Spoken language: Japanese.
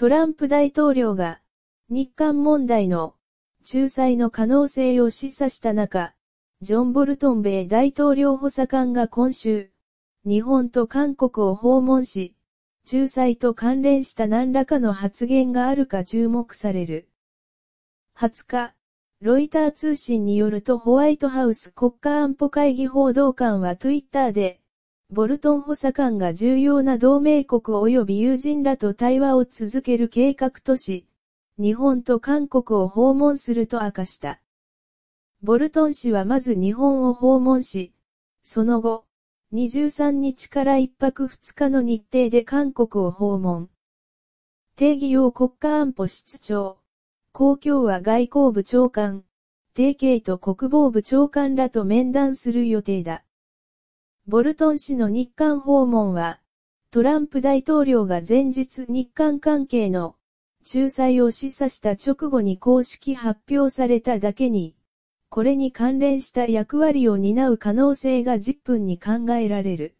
トランプ大統領が、日韓問題の、仲裁の可能性を示唆した中、ジョン・ボルトン米大統領補佐官が今週、日本と韓国を訪問し、仲裁と関連した何らかの発言があるか注目される。20日、ロイター通信によるとホワイトハウス国家安保会議報道官は Twitter で、ボルトン補佐官が重要な同盟国及び友人らと対話を続ける計画とし、日本と韓国を訪問すると明かした。ボルトン氏はまず日本を訪問し、その後、23日から1泊2日の日程で韓国を訪問。定義用国家安保室長、公共は外交部長官、定型と国防部長官らと面談する予定だ。ボルトン氏の日韓訪問は、トランプ大統領が前日日韓関係の仲裁を示唆した直後に公式発表されただけに、これに関連した役割を担う可能性が10分に考えられる。